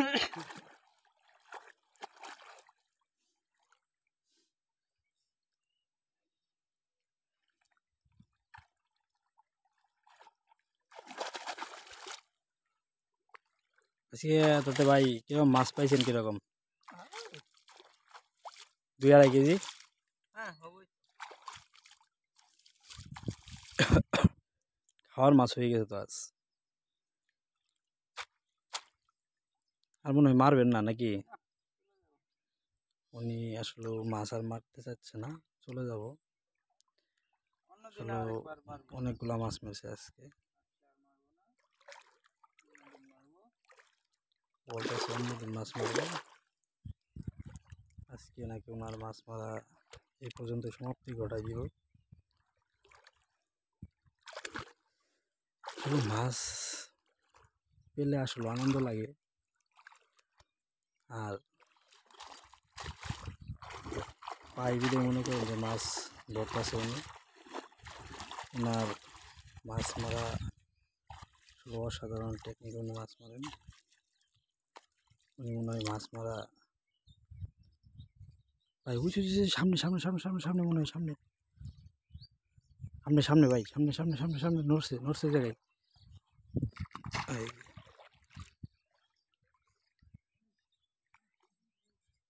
আজকে তোতে ভাই কিরকম মাছ পাইছেন কিরকম দুই আড়াই কেজি হ্যাঁ, খাওয়ার মাছ হয়ে গেছে তো আজ আর মনে হয় মারবেন না নাকি উনি আসলে মাছ আর মারতে চাচ্ছে না চলে যাব অনেকগুলা মাছ মেরেছে আজকে বলতেছে অন্যদিন মাছ মারবে আজকে নাকি ওনার মাছ মারা এই পর্যন্ত সমাপ্তি ঘটাই দিব মাছ পেলে আসলে আনন্দ লাগে আর পায়ে যদি মনে করেন যে মাছ ধরতেছে উনি ওনার মাছ মারা অসাধারণ টেকনিক উনি মাছ মারেন উনি মনে হয় মাছ মারা ভাই উঁচু সামনে সামনে সামনে সামনে সামনে মনে হয় সামনে সামনে সামনে ভাই সামনে সামনে সামনে সামনে নড়ছে নড়ছে জায়গায়